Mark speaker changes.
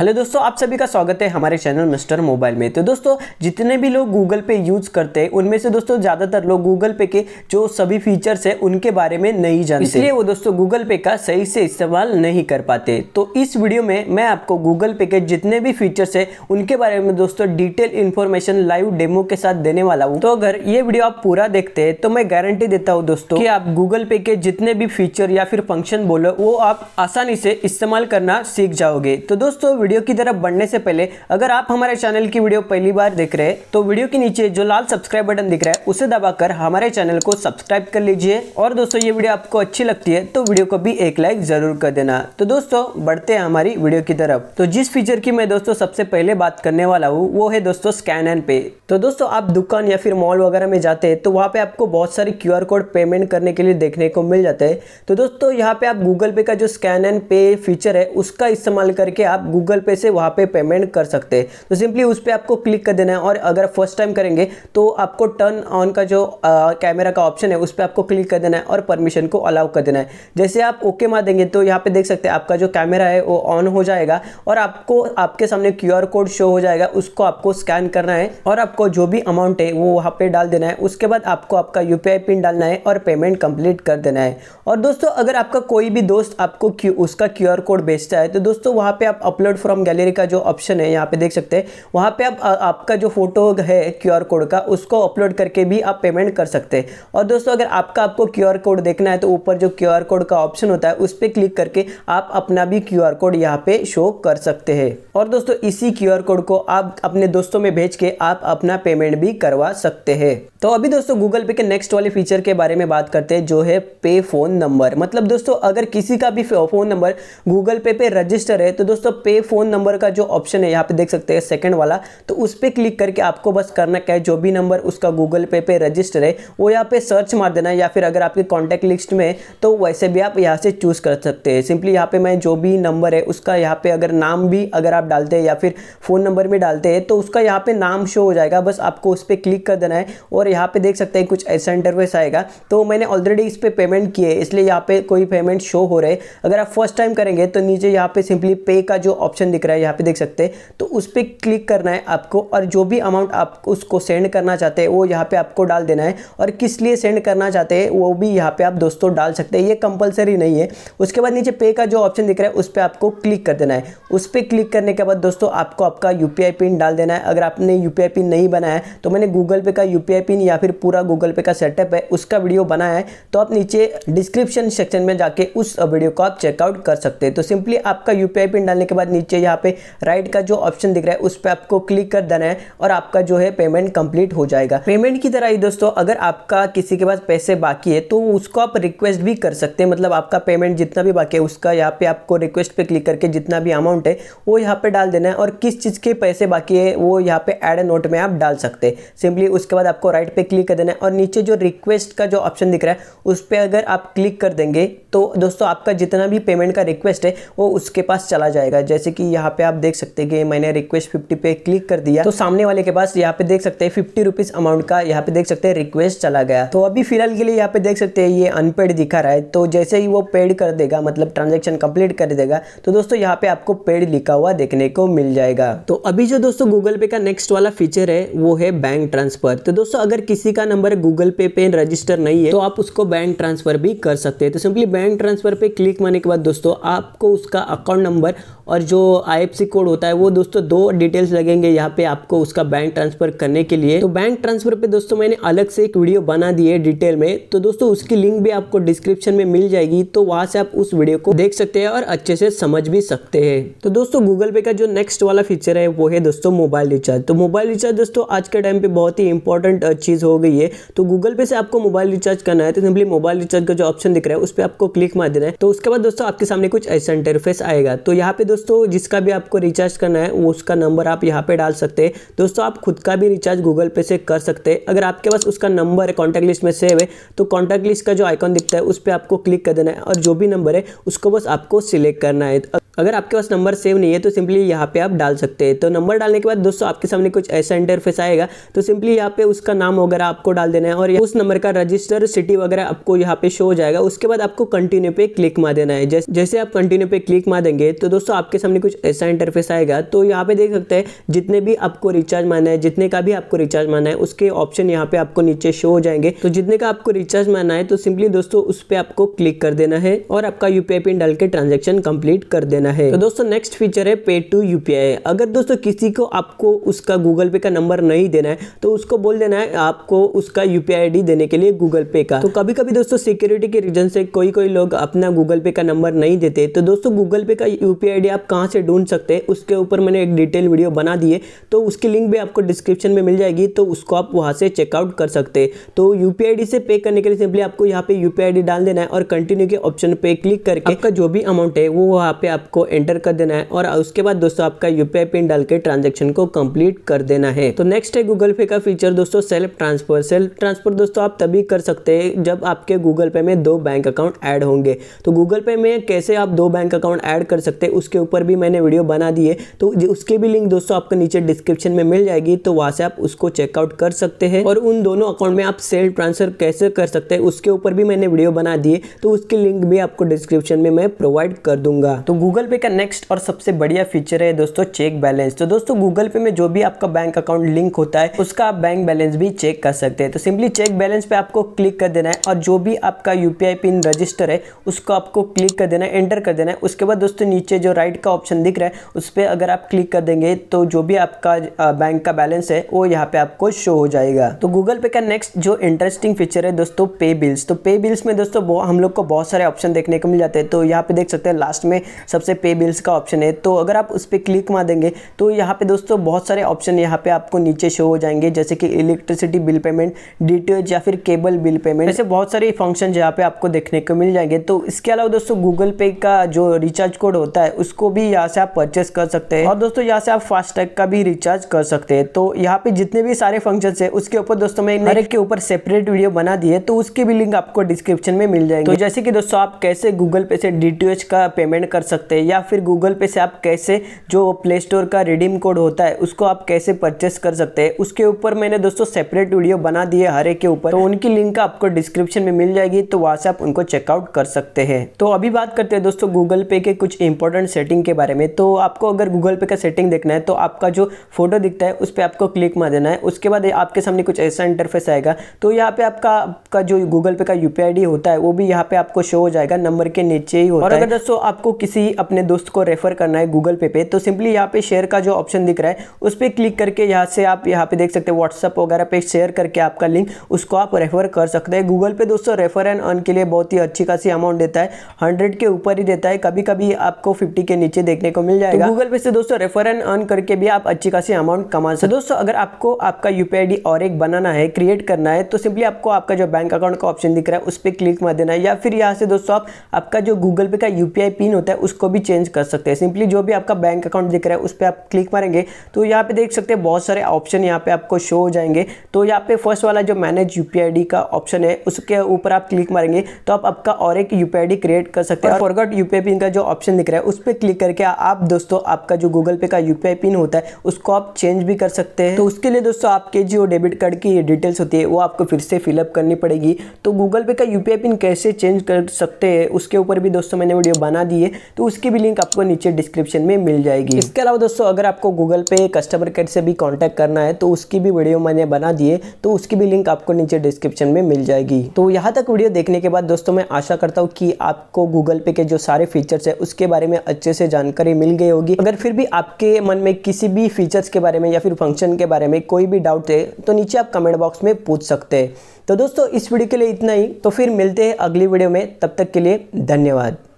Speaker 1: hello दोस्तों आप सभी का स्वागत है हमारे चैनल मिस्टर मोबाइल में तो दोस्तों जितने भी लोग गूगल पे यूज़ करते हैं उनमें से दोस्तों ज़्यादातर लोग गूगल पे के जो सभी फीचर्स है उनके बारे में नहीं जानते इसलिए वो दोस्तों गूगल पे का सही से इस्तेमाल नहीं कर पाते तो इस वीडियो में मैं आपको गूगल पे के जितने भी फीचर्स है उनके बारे में दोस्तों डिटेल इन्फॉर्मेशन लाइव डेमो के साथ देने वाला हूँ तो अगर ये वीडियो आप पूरा देखते हैं तो मैं गारंटी देता हूँ दोस्तों कि आप गूगल पे के जितने भी फीचर या फिर फंक्शन बोलो वो आप आसानी से इस्तेमाल करना सीख जाओगे तो दोस्तों वीडियो की तरफ बढ़ने से पहले अगर आप हमारे चैनल की वीडियो पहली बार देख रहे हैं तो वीडियो के नीचे जो लाल सब्सक्राइब बटन दिख रहा है उसे दबाकर हमारे चैनल को सब्सक्राइब कर लीजिए और दोस्तों ये वीडियो आपको अच्छी लगती है तो वीडियो को भी एक लाइक जरूर कर देना तो दोस्तों बढ़ते हैं हमारी वीडियो की तरफ तो जिस फीचर की मैं दोस्तों सबसे पहले बात करने वाला हूँ वो है दोस्तों स्कैन एंड पे तो दोस्तों आप दुकान या फिर मॉल वगैरह में जाते हैं तो वहाँ पे आपको बहुत सारी क्यू कोड पेमेंट करने के लिए देखने को मिल जाते हैं तो दोस्तों यहाँ पे आप गूगल पे का जो स्कैन एंड पे फीचर है उसका इस्तेमाल करके आप गूगल गूगल पे से वहाँ पे पेमेंट कर सकते हैं तो सिंपली उस पर आपको क्लिक कर देना है और अगर फर्स्ट टाइम करेंगे तो आपको टर्न ऑन का जो कैमरा का ऑप्शन है उस पर आपको क्लिक कर देना है और परमिशन को अलाउ कर देना है जैसे आप ओके मार देंगे तो यहाँ पे देख सकते हैं आपका जो कैमरा है वो ऑन हो जाएगा और आपको आपके सामने क्यू कोड शो हो जाएगा उसको आपको स्कैन करना है और आपको जो भी अमाउंट है वो वहाँ पर डाल देना है उसके बाद आपको आपका यू पिन डालना है और पेमेंट कंप्लीट कर देना है और दोस्तों अगर आपका कोई भी दोस्त आपको उसका क्यू कोड भेजता है तो दोस्तों वहाँ पर आप अपलोड फ्रॉम गैलरी का जो ऑप्शन है यहाँ पे देख सकते हैं वहाँ पे आप आ, आपका जो फोटो है क्यूआर कोड का उसको अपलोड करके भी आप पेमेंट कर सकते हैं और दोस्तों अगर आपका आपको क्यूआर कोड देखना है तो ऊपर जो क्यूआर कोड का ऑप्शन होता है उस पर क्लिक करके आप अपना भी क्यूआर कोड यहाँ पे शो कर सकते हैं और दोस्तों इसी क्यूआर कोड को आप अपने दोस्तों में भेज के आप अपना पेमेंट भी करवा सकते हैं तो अभी दोस्तों गूगल पे के नेक्स्ट वाले फीचर के बारे में बात करते हैं जो है पे फ़ोन नंबर मतलब दोस्तों अगर किसी का भी फ़ोन नंबर गूगल पे पे रजिस्टर है तो दोस्तों पे फ़ोन नंबर का जो ऑप्शन है यहाँ पे देख सकते हैं सेकंड वाला तो उस पर क्लिक करके आपको बस करना क्या है जो भी नंबर उसका गूगल पे पे रजिस्टर है वो यहाँ पे सर्च मार देना है या फिर अगर आपके कॉन्टैक्ट लिस्ट में तो वैसे भी आप यहाँ से चूज़ कर सकते हैं सिंपली यहाँ पर मैं जो भी नंबर है उसका यहाँ पर अगर नाम भी अगर आप डालते हैं या फिर फ़ोन नंबर भी डालते हैं तो उसका यहाँ पर नाम शो हो जाएगा बस आपको उस पर क्लिक कर देना है और यहाँ पर देख सकते हैं कुछ ऐसा इंटरवेस आएगा तो मैंने ऑलरेडी इस पर पेमेंट किए इसलिए यहाँ पर कोई पेमेंट शो हो रहे अगर आप फर्स्ट टाइम करेंगे तो नीचे यहाँ पर सिंपली पे का जो ऑप्शन ऑप्शन दिख रहा है यहाँ पे देख सकते हैं तो उस पर क्लिक करना है आपको और जो भी अमाउंट आप उसको सेंड करना चाहते हैं वो यहाँ पे आपको डाल देना है और किस लिए सेंड करना चाहते हैं वो भी यहाँ पे आप दोस्तों डाल सकते हैं ये कंपलसरी नहीं है उसके बाद नीचे पे का जो ऑप्शन दिख रहा है उस पर आपको क्लिक कर देना है उस पर क्लिक करने के बाद दोस्तों आपको आपका यू पिन डाल देना है अगर आपने यू पिन नहीं बनाया है तो मैंने गूगल पे का यू पिन या फिर पूरा गूगल पे का सेटअप है उसका वीडियो बनाया है तो आप नीचे डिस्क्रिप्शन सेक्शन में जाके उस वीडियो को आप चेकआउट कर सकते हैं तो सिंपली आपका यू पिन डालने के बाद नीचे नीचे यहाँ पे राइट का जो ऑप्शन दिख रहा है उस पर आपको क्लिक कर देना है और आपका जो है पेमेंट कंप्लीट हो जाएगा पेमेंट की तरह ही दोस्तों अगर आपका किसी के पास पैसे बाकी है तो उसको आप रिक्वेस्ट भी कर सकते हैं मतलब आपका पेमेंट जितना भी बाकी है उसका यहाँ पे आपको रिक्वेस्ट पे क्लिक करके जितना भी अमाउंट है वो यहाँ पे डाल देना है और किस चीज़ के पैसे बाकी है वो यहाँ पे एड नोट में आप डाल सकते हैं सिंपली उसके बाद आपको राइट पे क्लिक कर देना है और नीचे जो रिक्वेस्ट का जो ऑप्शन दिख रहा है उस पर अगर आप क्लिक कर देंगे तो दोस्तों आपका जितना भी पेमेंट का रिक्वेस्ट है वो उसके पास चला जाएगा जैसे कि कि यहाँ पे आप देख सकते हैं कि मैंने रिक्वेस्ट फिफ्टी पे क्लिक कर दिया तो सामने वाले के पास यहाँ पे देख सकते हैं फिफ्टी रुपीज़ अमाउंट का यहाँ पे देख सकते हैं रिक्वेस्ट चला गया तो अभी फिलहाल के लिए यहाँ पे देख सकते हैं ये अनपेड दिखा रहा है तो जैसे ही वो पेड कर देगा मतलब ट्रांजेक्शन कंप्लीट कर देगा तो दोस्तों यहाँ पे आपको पेड लिखा हुआ देखने को मिल जाएगा तो अभी जो दोस्तों गूगल पे का नेक्स्ट वाला फीचर है वो है बैंक ट्रांसफर तो दोस्तों अगर किसी का नंबर गूगल पे पे रजिस्टर नहीं है तो आप उसको बैंक ट्रांसफर भी कर सकते हैं तो सिंपली बैंक ट्रांसफर पे क्लिक मारने के बाद दोस्तों आपको उसका अकाउंट नंबर और जो आई कोड होता है वो दोस्तों दो डिटेल्स लगेंगे यहाँ पे आपको उसका बैंक ट्रांसफर करने के लिए तो बैंक ट्रांसफर पे दोस्तों मैंने अलग से एक वीडियो बना दी है डिटेल में तो दोस्तों उसकी लिंक भी आपको डिस्क्रिप्शन में मिल जाएगी तो वहां से आप उस वीडियो को देख सकते हैं और अच्छे से समझ भी सकते हैं तो दोस्तों गूगल पे का जो नेक्स्ट वाला फीचर है वो है दोस्तों मोबाइल रिचार्ज तो मोबाइल रिचार्ज दोस्तों आज के टाइम पे बहुत ही इंपॉर्टेंट चीज़ हो गई है तो गूगल पे से आपको मोबाइल रिचार्ज करना है तो सिंपली मोबाइल रिचार्ज का जो ऑप्शन दिख रहा है उस पर आपको क्लिक मार देना है तो उसके बाद दोस्तों आपके सामने कुछ ऐसा इंटरफेस आएगा तो यहाँ पे दोस्तों जिसका भी आपको रिचार्ज करना है उसका नंबर आप यहाँ पे डाल सकते हैं दोस्तों आप खुद का भी रिचार्ज गूगल पे से कर सकते हैं अगर आपके पास उसका नंबर है कॉन्टैक्ट लिस्ट में सेव है तो कॉन्टैक्ट लिस्ट का जो आइकॉन दिखता है उस पर आपको क्लिक कर देना है और जो भी नंबर है उसको बस आपको सिलेक्ट करना है अगर आपके पास नंबर सेव नहीं है तो सिंपली यहाँ पे आप डाल सकते हैं तो नंबर डालने के बाद दोस्तों आपके सामने कुछ ऐसा इंटरफेस आएगा तो सिंपली यहाँ पे उसका नाम वगैरह आपको डाल देना है और उस नंबर का रजिस्टर सिटी वगैरह आपको यहाँ पे शो हो जाएगा उसके बाद आपको कंटिन्यू पे क्लिक मार देना है जैसे जैसे आप कंटिन्यू पे क्लिक मार देंगे तो दोस्तों आपके सामने कुछ ऐसा इंटरफेस आएगा तो यहाँ पे देख सकते हैं जितने भी आपको रिचार्ज माना है जितने का भी आपको रिचार्ज माना है उसके ऑप्शन यहाँ पे आपको नीचे शो हो जाएंगे तो जितने का आपको रिचार्ज माना है तो सिंपली दोस्तों उस पर आपको क्लिक कर देना है और आपका यूपीआई पिन डाल के ट्रांजेक्शन कंप्लीट कर देना देना है तो दोस्तों नेक्स्ट फीचर है पे टू यूपीआई अगर दोस्तों किसी को आपको उसका गूगल पे का नंबर नहीं देना है तो उसको बोल देना है आपको उसका यूपीआई आईडी देने के लिए गूगल पे का तो कभी कभी दोस्तों सिक्योरिटी के रीजन से कोई कोई लोग अपना गूगल पे का नंबर नहीं देते तो दोस्तों गूगल पे का यूपीआई आईडी आप कहाँ से ढूंढ सकते हैं उसके ऊपर मैंने एक डिटेल वीडियो बना दिए तो उसकी लिंक भी आपको डिस्क्रिप्शन में मिल जाएगी तो उसको आप वहाँ से चेकआउट कर सकते हैं तो यूपीआई से पे करने के लिए सिंपली आपको यहाँ पे यूपीआई डाल देना है और कंटिन्यू के ऑप्शन पे क्लिक करके आपका जो भी अमाउंट है वो वहाँ पे आप आपको एंटर कर देना है और उसके बाद दोस्तों आपका यूपीआई पिन डाल के ट्रांजेक्शन को कंप्लीट कर देना है तो नेक्स्ट है गूगल पे का फीचर दोस्तों सेल्फ ट्रांसफर सेल्फ ट्रांसफर दोस्तों आप तभी कर सकते हैं जब आपके गूगल पे में दो बैंक अकाउंट ऐड होंगे तो गूगल पे में कैसे आप दो बैंक अकाउंट ऐड कर सकते हैं उसके ऊपर भी मैंने वीडियो बना दिए तो उसके भी लिंक दोस्तों आपको नीचे डिस्क्रिप्शन में मिल जाएगी तो वहां से आप उसको चेकआउट कर सकते हैं और उन दोनों अकाउंट में आप सेल्फ ट्रांसफर कैसे कर सकते हैं उसके ऊपर भी मैंने वीडियो बना दिए तो उसकी लिंक भी आपको डिस्क्रिप्शन में मैं प्रोवाइड कर दूंगा तो गूगल गूगल पे का नेक्स्ट और सबसे बढ़िया फीचर है दोस्तों चेक बैलेंस तो दोस्तों गूगल पे में जो भी आपका बैंक अकाउंट लिंक होता है उसका आप बैंक बैलेंस भी चेक कर सकते हैं तो सिंपली चेक बैलेंस पे आपको क्लिक कर देना है और जो भी आपका यूपीआई पिन रजिस्टर है उसको आपको क्लिक कर देना है एंटर कर देना है उसके बाद दोस्तों नीचे जो राइट का ऑप्शन दिख रहा है उस पर अगर आप क्लिक कर देंगे तो जो भी आपका बैंक का बैलेंस है वो यहाँ पे आपको शो हो जाएगा तो गूगल पे का नेक्स्ट जो इंटरेस्टिंग फीचर है दोस्तों पे बिल्स तो पे बिल्स में दोस्तों हम लोग को बहुत सारे ऑप्शन देखने को मिल जाते हैं तो यहाँ पे देख सकते हैं लास्ट में सबसे से पे बिल्स का ऑप्शन है तो अगर आप उस पर क्लिक मार देंगे तो यहाँ पे दोस्तों बहुत सारे ऑप्शन यहाँ पे आपको नीचे शो हो जाएंगे जैसे कि इलेक्ट्रिसिटी बिल पेमेंट डीटीएच या फिर केबल बिल पेमेंट ऐसे बहुत सारे फंक्शन यहाँ पे आपको देखने को मिल जाएंगे तो इसके अलावा दोस्तों गूगल पे का जो रिचार्ज कोड होता है उसको भी यहाँ से आप परचेस कर सकते हैं और दोस्तों यहाँ से आप फास्टैग का भी रिचार्ज कर सकते हैं तो यहाँ पे जितने भी सारे फंक्शन है उसके ऊपर दोस्तों मैं हर के ऊपर सेपरेट वीडियो बना दिए तो उसकी भी लिंक आपको डिस्क्रिप्शन में मिल जाएगी तो जैसे कि दोस्तों आप कैसे गूगल पे से डी का पेमेंट कर सकते हैं है या फिर गूगल पे से आप कैसे जो प्ले स्टोर का रिडीम कोड होता है उसको आप कैसे परचेस कर सकते हैं उसके ऊपर मैंने दोस्तों सेपरेट वीडियो बना दिए है हर एक के ऊपर तो उनकी लिंक आपको डिस्क्रिप्शन में मिल जाएगी तो वहाँ से आप उनको चेकआउट कर सकते हैं तो अभी बात करते हैं दोस्तों गूगल पे के कुछ इंपॉर्टेंट सेटिंग के बारे में तो आपको अगर गूगल पे का सेटिंग देखना है तो आपका जो फोटो दिखता है उस पर आपको क्लिक मार देना है उसके बाद आपके सामने कुछ ऐसा इंटरफेस आएगा तो यहाँ पे आपका आपका जो गूगल पे का यू होता है वो भी यहाँ पे आपको शो हो जाएगा नंबर के नीचे ही होता और अगर दोस्तों आपको किसी अपने दोस्त को रेफ़र करना है गूगल पे पे तो सिंपली यहाँ पे शेयर का जो ऑप्शन दिख रहा है उस पर क्लिक करके यहाँ से आप यहाँ पे देख सकते हैं व्हाट्सअप वगैरह पे शेयर करके आपका लिंक उसको आप रेफ़र कर सकते हैं गूगल पे दोस्तों रेफ़र एंड अर्न के लिए बहुत ही अच्छी खासी अमाउंट देता है हंड्रेड के ऊपर ही देता है कभी कभी आपको फिफ्टी के नीचे देखने को मिल तो जाएगा गूगल पे से दोस्तों रेफर एंड अर्न करके भी आप अच्छी खासी अमाउंट कमा सकते तो दोस्तों अगर आपको आपका यू और एक बनाना है क्रिएट करना है तो सिंपली आपको आपका जो बैंक अकाउंट का ऑप्शन दिख रहा है उस पर क्लिक मार देना है या फिर यहाँ से दोस्तों आप आपका जो गूगल पे का यूपीआई पिन होता है उसको भी भी चेंज कर सकते हैं सिंपली जो भी आपका बैंक अकाउंट दिख रहा है उस पर आप क्लिक मारेंगे तो यहाँ पे देख सकते हैं बहुत सारे ऑप्शन यहाँ पे आपको शो हो जाएंगे तो यहाँ पे फर्स्ट वाला जो मैनेज यू का ऑप्शन है उसके ऊपर आप क्लिक मारेंगे तो आप आपका और एक यू क्रिएट कर सकते हैं और फॉरगॉट यू पिन का जो ऑप्शन दिख रहा है उस पर क्लिक करके आप दोस्तों आपका जो गूगल पे का यू पिन होता है उसको आप चेंज भी कर सकते हैं तो उसके लिए दोस्तों आपके जो डेबिट कार्ड की डिटेल्स होती है वो आपको फिर से फिलअप करनी पड़ेगी तो गूगल पे का यू पिन कैसे चेंज कर सकते हैं उसके ऊपर भी दोस्तों मैंने वीडियो बना दी है तो उसके इसकी भी लिंक आपको नीचे डिस्क्रिप्शन में मिल जाएगी इसके अलावा दोस्तों अगर आपको गूगल पे कस्टमर केयर से भी कॉन्टैक्ट करना है तो उसकी भी वीडियो मैंने बना दी तो उसकी भी लिंक आपको नीचे डिस्क्रिप्शन में मिल जाएगी तो यहाँ तक वीडियो देखने के बाद दोस्तों मैं आशा करता हूँ कि आपको गूगल पे के जो सारे फीचर्स है उसके बारे में अच्छे से जानकारी मिल गई होगी अगर फिर भी आपके मन में किसी भी फीचर्स के बारे में या फिर फंक्शन के बारे में कोई भी डाउट है तो नीचे आप कमेंट बॉक्स में पूछ सकते हैं तो दोस्तों इस वीडियो के लिए इतना ही तो फिर मिलते हैं अगली वीडियो में तब तक के लिए धन्यवाद